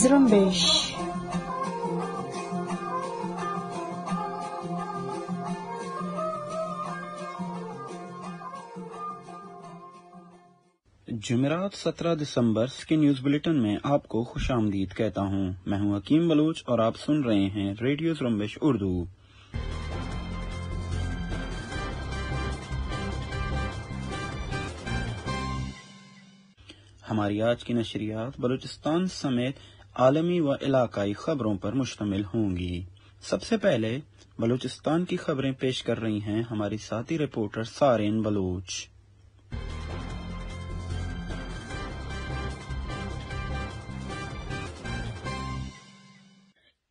zrumbish. जुमेरात 17 दिसंबर के news bulletin में आपको खुश आमदीद कहता हूँ मैं हूँ हकीम बलूच और आप सुन रहे हैं रेडियो जुम्बिश उर्दू हमारी आज की नशरियात बलूचिस्तान समेत आलमी व इलाकाई खबरों पर मुश्तमिल होंगी सबसे पहले बलूचिस्तान की खबरें पेश कर रही हैं हमारी साथी रिपोर्टर सारेन बलूच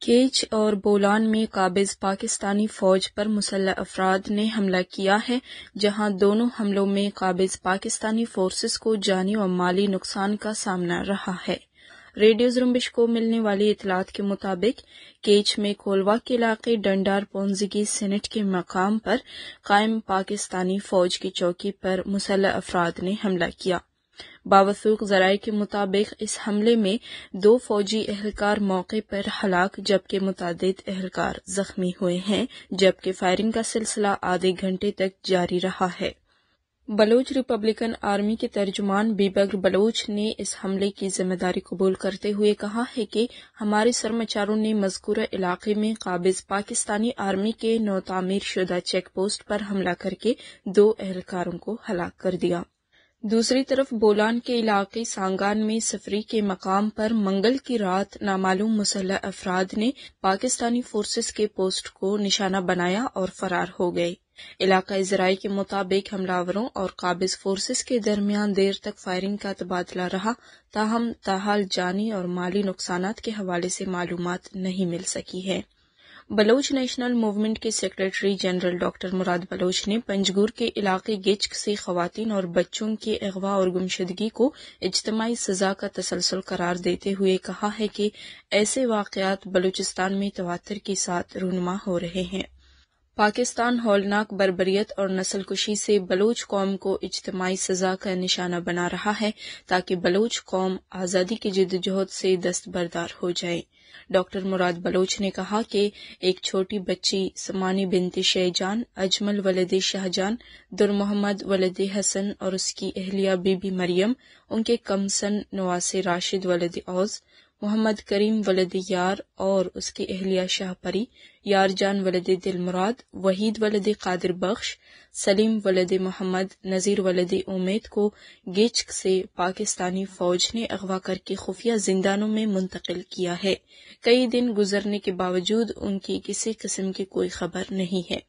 केच और बोलान में काबिज पाकिस्तानी फौज पर मुसल अफराद ने हमला किया है जहां दोनों हमलों में काबिज पाकिस्तानी फोर्सेस को जानी और माली नुकसान का सामना रहा है रेडियो जुम्बिश को मिलने वाली इतलात के मुताबिक केच में कोलवा के इलाके डंडार पोंजगी सेनेट के मकाम पर कायम पाकिस्तानी फौज की चौकी पर मुसल अफराद ने हमला किया बावसूक जराये के मुताबिक इस हमले में दो फौजी एहलकार मौके पर हलाक जबकि मुतद एहलकार जख्मी हुए हैं जबकि फायरिंग का सिलसिला आधे घंटे तक जारी रहा है बलोच रिपब्लिकन आर्मी के तर्जुमान बीबग्र बलोच ने इस हमले की जिम्मेदारी कबूल करते हुए कहा है कि हमारे सरमाचारों ने मजकूरा इलाके में काबिज पाकिस्तानी आर्मी के नौतामीर शुदा चेक पोस्ट पर हमला करके दो एहलकारों को हलाक कर दिया दूसरी तरफ बोलान के इलाके सांगान में सफरी के मकाम पर मंगल की रात नामालूम मुसलह अफराद ने पाकिस्तानी फोर्सेस के पोस्ट को निशाना बनाया और फरार हो गए इलाका इसराइल के मुताबिक हमलावरों और काबिज फोर्सेस के दरमियान देर तक फायरिंग का तबादला रहा ताहम ताहाल जानी और माली नुकसान के हवाले से मालूम नहीं मिल सकी है बलोच नेशनल मूवमेंट के secretary general doctor Murad Baloch ने पंजगूर के इलाके गिचक से खातन और बच्चों के अगवा और गुमशदगी को इज्तमाही सजा का तसलसल करार देते हुए कहा है कि ऐसे वाकत बलूचिस्तान में तवातर के साथ रूनमा हो रहे हैं पाकिस्तान हौलनाक बर्बरियत और नस्लकुशी से बलोच कौम को इज्तमाही सजा का निशाना बना रहा है ताकि बलोच कौम आज़ादी की जदोजहद से दस्तबरदार हो जाए डॉक्टर मुराद बलोच ने कहा कि एक छोटी बच्ची समानी बिनती शेजान अजमल वलद शाहजान दुर मोहम्मद वलद हसन और उसकी अहलिया बीबी मरियम उनके कमसन नवासे राशिद वलद औज मोहम्मद करीम वलद यार और उसके अहलिया शाहपरी यार जान वलद दिल मुराद वहीद वलद कादिर बख्श सलीम वलद मोहम्मद नज़ीर वलद उमेद को गिच से पाकिस्तानी फौज ने अगवा करके खुफिया जिंदानों में मुंतकिल किया है कई दिन गुजरने के बावजूद उनकी किसी किस्म की कोई खबर नहीं है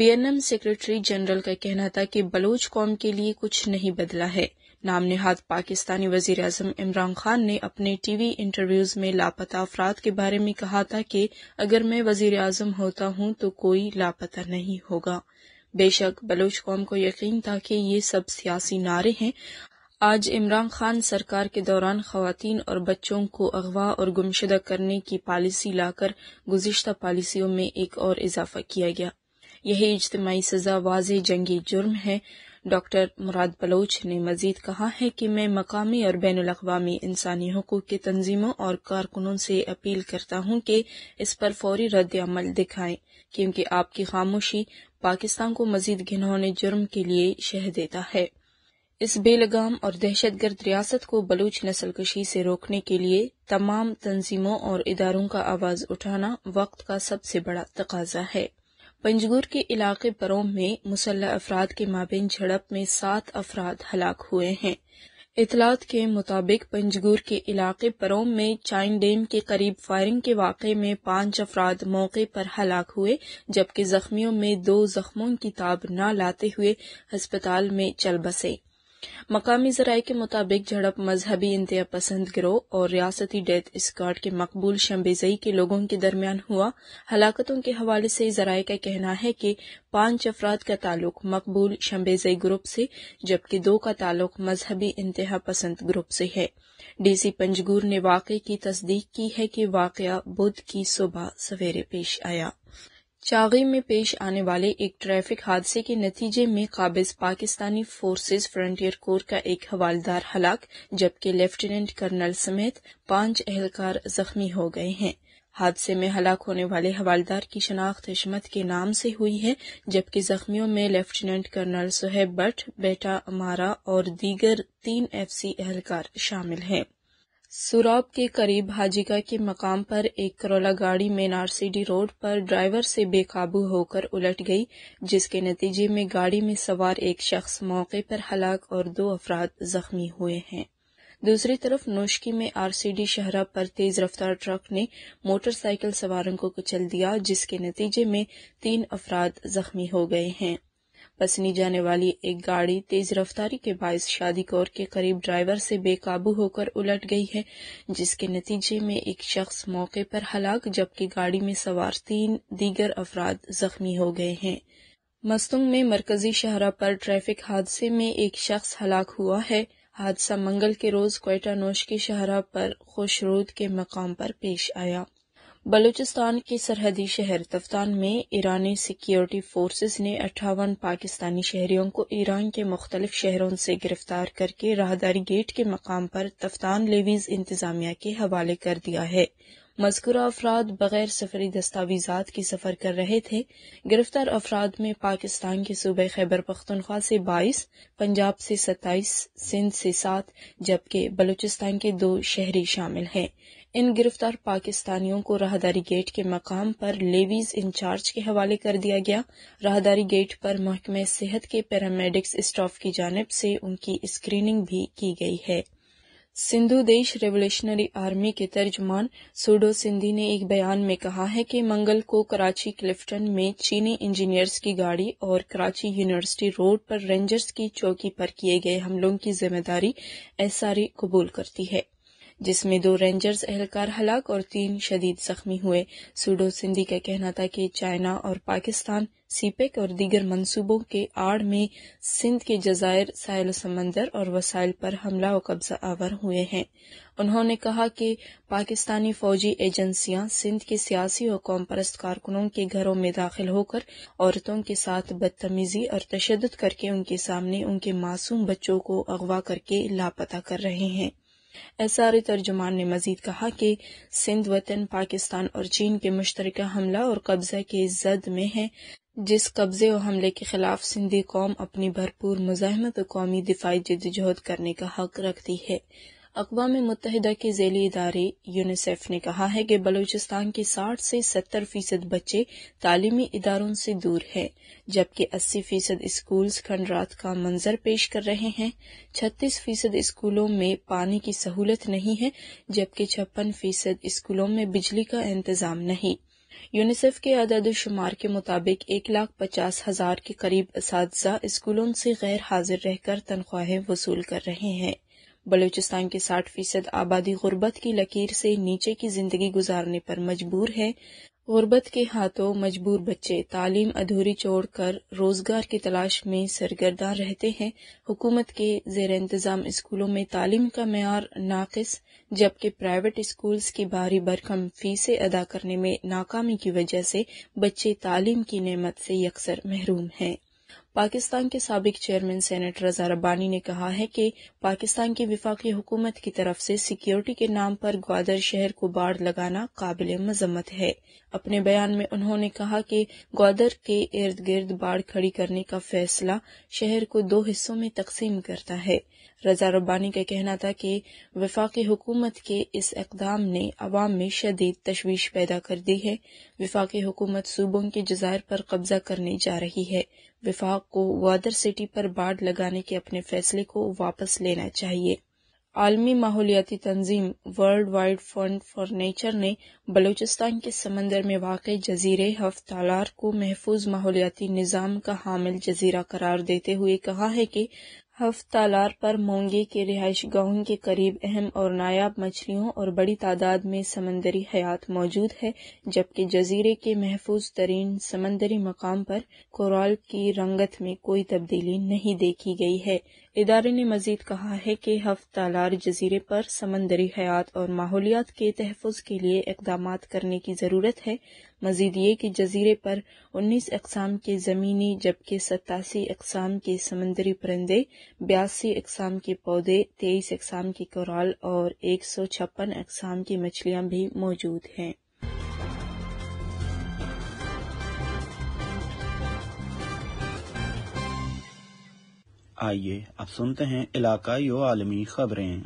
बीएनएम सेक्रेटरी जनरल का कहना था कि बलोच कौम के लिए कुछ नहीं बदला है नाम नहाद पाकिस्तानी वजीर अजम इमरान खान ने अपने टीवी इंटरव्यूज में लापता अफराद के बारे में कहा था कि अगर मैं वजीर अजम होता हूं तो कोई लापता नहीं होगा बेशक बलोच कौम को यकीन था कि ये सब सियासी नारे हैं आज इमरान खान सरकार के दौरान खातन और बच्चों को अगवा और गुमशुदा करने की पॉलिसी लाकर गुजशत पॉलिसियों में एक और इजाफा किया गया यही इज्तमाही सजा वाज जंगी जुर्म है डॉक्टर मुराद बलोच ने मजीद कहा है कि मैं मकामी और बैन अवी इंसानी हकूक की तंजीमों और कारकुनों से अपील करता हूं कि इस पर फौरी रद्द अमल दिखाएं क्योंकि आपकी खामोशी पाकिस्तान को मजीद घिनौने जुर्म के लिए शह देता है इस बेलगाम और दहशतगर्द रियासत को बलूच नस्लकशी से रोकने के लिए तमाम तंजीमों और इदारों का आवाज उठाना वक्त का सबसे बड़ा तकाजा है पंजगुर के इलाके परों में मुसल्ह अफराद के माबेन झड़प में सात अफराद हलाक हुए हैं इतलात के मुताबिक पंजगुर के इलाके परोम में चाइन डेम के करीब फायरिंग के वाक़े में पांच अफराद मौके पर हलाक हुए जबकि जख्मियों में दो जख्मों की ताब न लाते हुए अस्पताल में चल बसे मकामी जराये के मुताबिक झड़प मजहबी इंतहा पसंद गिरोह और रियासती डेथ स्कॉड के मकबूल शम्बेजई के लोगों के दरमियान हुआ हलाकतों के हवाले से जराये का कहना है कि पांच अफराद का ताल्लुक मकबूल शम्बेजई ग्रुप से जबकि दो का ताल्लुक मजहबी इंतहा पसंद ग्रुप से है डीसी पंजगूर ने वाक़े की तस्दीक की है कि वाकया बुध की सुबह सवेरे पेश आया चागी में पेश आने वाले एक ट्रैफिक हादसे के नतीजे में काबिज पाकिस्तानी फोर्सेस फ्रंटियर कोर का एक हवालदार हलाक जबकि लेफ्टिनेंट कर्नल समेत पांच एहलकार जख्मी हो गए हैं हादसे में हलाक होने वाले हवालदार की शनाख्त हिशमत के नाम से हुई है जबकि जख्मियों में लेफ्टिनेंट कर्नल सुहेब भट्ट बेटा अमारा और दीगर तीन एफसी एहलकार शामिल हैं सुराब के करीब हाजिका के मकाम पर एक करोला गाड़ी मेनारसीडी रोड पर ड्राइवर से बेकाबू होकर उलट गई जिसके नतीजे में गाड़ी में सवार एक शख्स मौके पर हलाक और दो अफराद जख्मी हुए हैं दूसरी तरफ नोशकी में आरसीडी शहरा पर तेज रफ्तार ट्रक ने मोटरसाइकिल सवारों को कुचल दिया जिसके नतीजे में तीन अफराद जख्मी हो गए हैं पसनी जाने वाली एक गाड़ी तेज रफ्तारी के बायस शादी कौर के करीब ड्राइवर से बेकाबू होकर उलट गई है जिसके नतीजे में एक शख्स मौके पर हलाक जबकि गाड़ी में सवार तीन दीगर अफराद जख्मी हो गए हैं मस्तुंग में मरकजी शहरा पर ट्रैफिक हादसे में एक शख्स हलाक हुआ है हादसा मंगल के रोज क्वेटा नोश के शहरा पर खुशरूद के मकाम पर पेश आया बलूचिस्तान के सरहदी शहर तफ्तान में ईरानी सिक्योरिटी फोर्सेस ने अट्ठावन पाकिस्तानी शहरियों को ईरान के मुख्तलिफ शहरों से गिरफ्तार करके राहदारी गेट के मकाम पर तफ्तान लेवीज इंतजामिया के हवाले कर दिया है मजकूरा अफराद बगैर सफरी दस्तावीजात के सफर कर रहे थे गिरफ्तार अफराद में पाकिस्तान के सूबे खैबर पख्तनख्वा से बाईस पंजाब से सत्ताईस सिंध से सात जबकि बलूचिस्तान के दो शहरी शामिल हैं इन गिरफ्तार पाकिस्तानियों को राहदारी गेट के मकाम पर लेवीज इंचार्ज के हवाले कर दिया गया राहदारी गेट पर महकमे सेहत के पैरामेडिक्स स्टाफ की जानब से उनकी स्क्रीनिंग भी की गई है सिंधु देश रेवोल्यूशनरी आर्मी के तर्जमान सूडो सिंधी ने एक बयान में कहा है कि मंगल को कराची क्लिफ्टन में चीनी इंजीनियर्स की गाड़ी और कराची यूनिवर्सिटी रोड पर रेंजर्स की चौकी पर किए गए हमलों की जिम्मेदारी एसआरई कबूल करती है जिसमें दो रेंजर्स एहलकार हलाक और तीन शदीद जख्मी हुए सूडो सिंधी का कहना था कि चाइना और पाकिस्तान सीपेक और दीगर मंसूबों के आड़ में सिंध के जजायर साहल समंदर और वसाइल पर हमला और कब्जा आवर हुए हैं उन्होंने कहा कि पाकिस्तानी फौजी एजेंसियां सिंध के सियासी और कौम परस्त कारकुनों के घरों में दाखिल होकर औरतों के साथ बदतमीजी और तशद करके उनके सामने उनके मासूम बच्चों को अगवा करके लापता कर रहे हैं एसआर तर्जुमान ने मजीद कहा कि सिंध वतन पाकिस्तान और चीन के मुश्तरक हमला और कब्जे के जद में है जिस कब्जे और हमले के खिलाफ सिंधी कौम अपनी भरपूर मुजाहमत और कौमी दिफाई जदोजहद करने का हक रखती है अकवा मुतहदा के जैली इदारे यूनिसेफ ने कहा है कि बलूचिस्तान के 60 से 70 फीसद बच्चे तालीमी इदारों से दूर हैं, जबकि 80 फीसद स्कूल खंड रात का मंजर पेश कर रहे हैं 36 फीसद स्कूलों में पानी की सहूलत नहीं है जबकि छप्पन फीसद स्कूलों में बिजली का इंतजाम नहीं यूनिसेफ के अदद शुमार के मुताबिक एक लाख पचास हजार के करीब इस स्कूलों से गैर हाजिर रहकर तनख्वाहें वसूल कर रहे हैं बलूचिस्तान की साठ फीसद आबादी गुर्बत की लकीर से नीचे की जिंदगी गुजारने पर मजबूर है गुर्बत के हाथों मजबूर बच्चे तालीम अधूरी छोड़कर रोजगार की तलाश में सरगर्दा रहते हैं हुकूमत के जेर इंतज़ाम स्कूलों में तालीम का मैार नाकस जबकि प्राइवेट स्कूल्स की भारी बरकम फीसें अदा करने में नाकामी की वजह से बच्चे तालीम की नमत से यकसर महरूम हैं पाकिस्तान के सबक चेयरमैन सैनट रजा रब्बानी ने कहा है कि पाकिस्तान की विफाकी हुकूमत की तरफ से सिक्योरिटी के नाम पर ग्वादर शहर को बाढ़ लगाना काबिल मजम्मत है अपने बयान में उन्होंने कहा कि ग्वादर के इर्द गिर्द बाढ़ खड़ी करने का फैसला शहर को दो हिस्सों में तकसीम करता है रजा रब्बानी का कहना था कि विफाकी हुकूमत के इस इकदाम ने अवाम में शदीद तशवीश पैदा कर दी है विफाकी हुकूमत सूबों के जजायर पर कब्जा करने जा रही है विफाक को वादर सिटी पर बाढ़ लगाने के अपने फैसले को वापस लेना चाहिए आलमी माहौलियाती तंजीम World Wide Fund for Nature ने बलूचिस्तान के समंदर में वाक़ जजीरे हफ तालार को महफूज माहौलियाती निज़ाम का हामिल जजीरा करार देते हुए कहा है कि हफ तालार पर मोंगे के रिहाइश गाहों के करीब अहम और नायाब मछलियों और बड़ी तादाद में समंदरी हयात मौजूद है जबकि जजीरे के महफूज तरीन समंदरी मकाम पर कोराल की रंगत में कोई तब्दीली नहीं देखी गई है इदारे ने मजीद कहा है कि हफ्तालार जजीरे पर समंदरी हयात और माहौलियात के तहफ़ के लिए इकदाम करने की ज़रूरत है मजीद ये कि जजीरे पर उन्नीस अकसाम के ज़मीनी जबकि सतासी अकसाम के समंदरी परिंदे बयासी अकसाम के पौधे तेईस अकसाम के कोराल और एक सौ छप्पन अकसाम की मछलियां भी मौजूद हैं आइए अब सुनते हैं इलाकाई और आलमी खबरें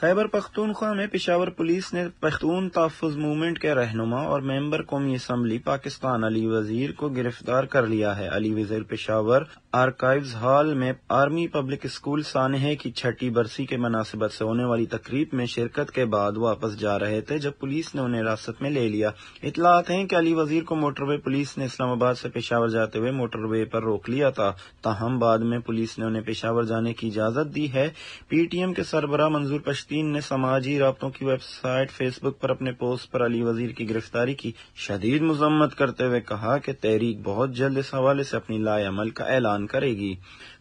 खैबर पख्तूनख्वा में पिशावर पुलिस ने पख्तून तहफ़ मूवमेंट के रहनुमा और मेंबर कौमी असम्बली पाकिस्तान अली वजीर को गिरफ्तार कर लिया है अली वजीर पिशावर आर्काइव्स हॉल में आर्मी पब्लिक स्कूल सानहे की छठी बरसी के मुनासिबत से होने वाली तकरीब में शिरकत के बाद वापस जा रहे थे जब पुलिस ने उन्हें हिरासत में ले लिया इतलात है कि अली वजीर को मोटरवे पुलिस ने इस्लामाबाद से पेशावर जाते हुए मोटरवे पर रोक लिया था ताहम बाद में पुलिस ने उन्हें पेशावर जाने की इजाजत दी है पीटीएम के सरबरा मंजूर पश्चिम फिलिस्तीन ने समाजी रबतों की वेबसाइट फेसबुक पर अपने पोस्ट पर अली वजीर की गिरफ्तारी की शदीद मजम्मत करते हुए कहा कि तहरीक बहुत जल्द इस हवाले से अपनी लाए अमल का ऐलान करेगी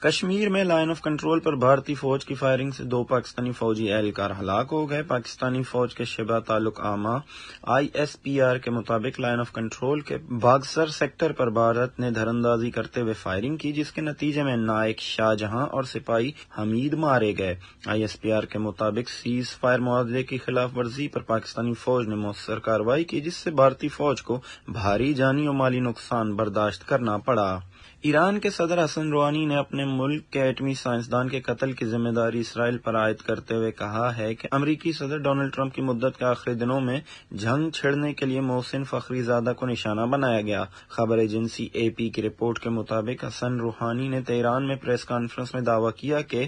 कश्मीर में लाइन ऑफ कंट्रोल पर भारतीय फौज की फायरिंग से दो पाकिस्तानी फौजी एहलकार हलाक हो गए पाकिस्तानी फौज के शिबा तालुक आमा आई एस पी आर के मुताबिक लाइन ऑफ कंट्रोल के बागसर सेक्टर पर भारत ने धरअंदाजी करते हुए फायरिंग की जिसके नतीजे में नायक शाहजहां और सिपाही हमीद मारे गए आई एस पी आर के मुताबिक सीज फायर मुआवजे की खिलाफ वर्जी पर पाकिस्तानी फौज ने मौसर कार्रवाई की जिससे भारतीय फौज को भारी जानी और माली नुकसान बर्दाश्त करना पड़ा ईरान के सदर हसन रोहानी ने अपने मुल्क के एटमी साइंसदान के कत्ल की जिम्मेदारी इसराइल पर आयद करते हुए कहा है कि अमरीकी सदर डोनाल्ड ट्रंप की मुद्दत के आखिरी दिनों में जंग छिड़ने के लिए मोहसिन फखरीजादा को निशाना बनाया गया खबर एजेंसी एपी की रिपोर्ट के मुताबिक हसन रूहानी ने तेहरान में प्रेस कॉन्फ्रेंस में दावा किया कि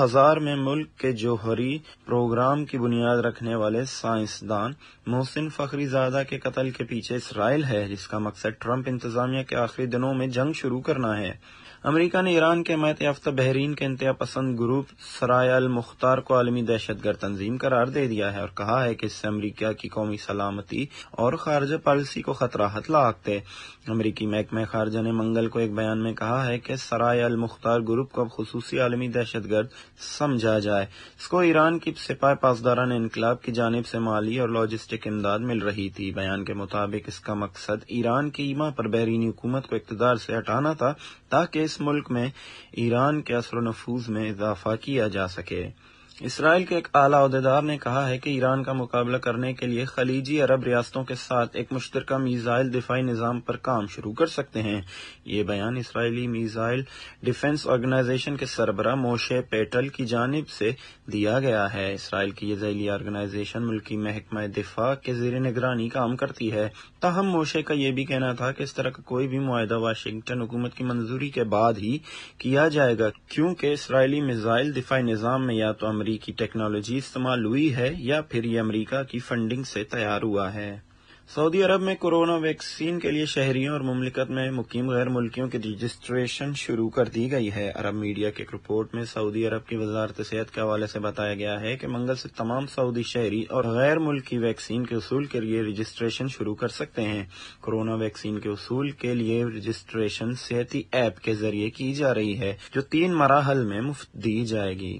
हजार में मुल्क के जौहरी प्रोग्राम की बुनियाद रखने वाले साइंसदान मोहसिन फखरीजादा के कत्ल के पीछे इसराइल है जिसका मकसद ट्रंप इंतजामिया के आखिरी दिनों में जंग शुरू शुरू करना है अमरीका ने ईरान के हमायत याफ्ता बहरीन के इंतहा पसंद ग्रुप सराय अल मुख्तार को आलमी दहशत गर्द तंजीम करार दे दिया है और कहा है कि इससे अमरीका की कौमी सलामती और खारजा पॉलिसी को खतरा हतलाक है अमरीकी महकमा खारजा ने मंगल को एक बयान में कहा है कि सराय अल मुख्तार ग्रुप को अब खसूस आलमी दहशत गर्द समझा जाए इसको ईरान की सिपाही पासदारान इनकलाब की जानब से माली और लॉजिस्टिक इमदाद मिल रही थी बयान के मुताबिक इसका मकसद ईरान की ईमा पर बहरीनी हुकूमत को इकतदार से हटाना था ताकि इस मुल्क में ईरान के असर नफूज में इजाफा किया जा सके इसराइल के एक आला अहदेदार ने कहा है कि ईरान का मुकाबला करने के लिए खलीजी अरब रियासतों के साथ एक मुश्तर मिज़ाइल दिफाई निज़ाम पर काम शुरू कर सकते हैं ये बयान इसराइली मिज़ाइल डिफेंस ऑर्गेनाइजेशन के सरबरा मोशे पेटल की जानब से दिया गया है इसराइल की जैली ऑर्गेनाइजेशन मुल्की महकमा दिफा के जेर निगरानी काम करती है ताहम मोशे का यह भी कहना था कि इस तरह का कोई भी माहा वाशिंगटन हुकूमत की मंजूरी के बाद ही किया जाएगा क्योंकि इसराइली मिज़ाइल दिफाई निज़ाम में या तो अमरीका बड़ी की टेक्नोलॉजी इस्तेमाल हुई है या फिर ये अमरीका की फंडिंग से तैयार हुआ है सऊदी अरब में कोरोना वैक्सीन के लिए शहरियों और ममलिकत में मुकीम गैर मुल्कियों की रजिस्ट्रेशन शुरू कर दी गई है अरब मीडिया की एक रिपोर्ट में सऊदी अरब की वजारत सेहत के हवाले से बताया गया है कि मंगल से तमाम सऊदी शहरी और गैर मुल्की वैक्सीन के असूल के लिए रजिस्ट्रेशन शुरू कर सकते हैं कोरोना वैक्सीन के असूल के लिए रजिस्ट्रेशन सेहती ऐप के जरिए की जा रही है जो तीन मराहल में मुफ्त दी जाएगी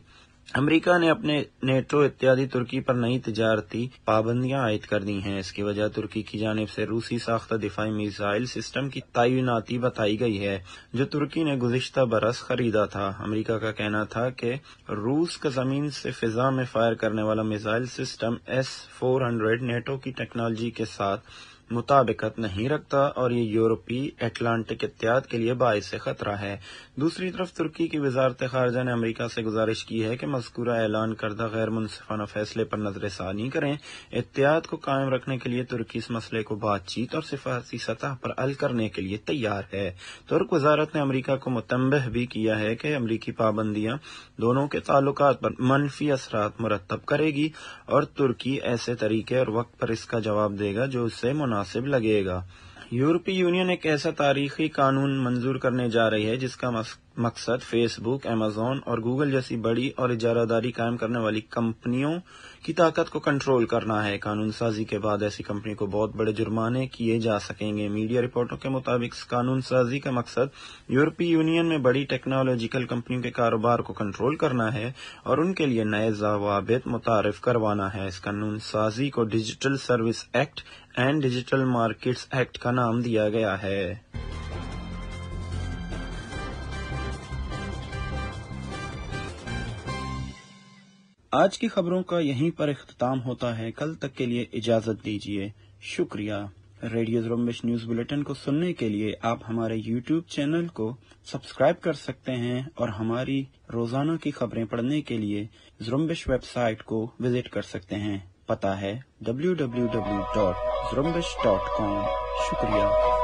अमेरिका ने अपने नेटो इत्यादि तुर्की पर नई तजारती पाबंदियां आयद कर दी हैं इसकी वजह तुर्की की जानब से रूसी साख्ता दिफाई मिसाइल सिस्टम की तैनाती बताई गई है जो तुर्की ने गुजशत बरस खरीदा था अमेरिका का कहना था कि रूस का जमीन से फिजा में फायर करने वाला missile system S four hundred NATO की टेक्नोलॉजी के साथ मुताबिकत नहीं रखता और ये यूरोपीय एटलांटिक एहतियात के लिए बायस खतरा है दूसरी तरफ तुर्की की वजारत खारजा ने अमरीका से गुजारिश की है कि मस्कूरा ऐलान करदा गैर मुनफाना फैसले पर नजर सानी करें एहतियात को कायम रखने के लिए तुर्की इस मसले को बातचीत और सिफारसी सतह पर हल करने के लिए तैयार है तुर्क वजारत ने अमरीका को मुतम्बह भी किया है कि अमरीकी पाबंदियां दोनों के ताल्लुक पर मनफी असरा मुरतब करेगी और तुर्की ऐसे तरीके और वक्त पर इसका जवाब देगा जो उससे मुना मुनासिब लगेगा यूरोपीय यूनियन एक ऐसा तारीखी कानून मंजूर करने जा रही है जिसका मकसद फेसबुक अमेजोन और गूगल जैसी बड़ी और इजारादारी कायम करने वाली कंपनियों की ताकत को कंट्रोल करना है कानून साजी के बाद ऐसी कंपनी को बहुत बड़े जुर्माने किए जा सकेंगे मीडिया रिपोर्टों के मुताबिक कानून साजी का मकसद यूरोपीय यूनियन में बड़ी टेक्नोलॉजिकल कंपनियों के कारोबार को कंट्रोल करना है और उनके लिए नए जवाब मुतारफ करवाना है इस कानून साजी को Digital Service Act and Digital Markets Act का नाम दिया गया है आज की खबरों का यहीं पर अख्ताम होता है कल तक के लिए इजाजत दीजिए शुक्रिया रेडियो जुम्बिश न्यूज बुलेटिन को सुनने के लिए आप हमारे यूट्यूब चैनल को सब्सक्राइब कर सकते हैं और हमारी रोजाना की खबरें पढ़ने के लिए जुम्बिश वेबसाइट को विजिट कर सकते हैं पता है W W W dot Jumbish dot com शुक्रिया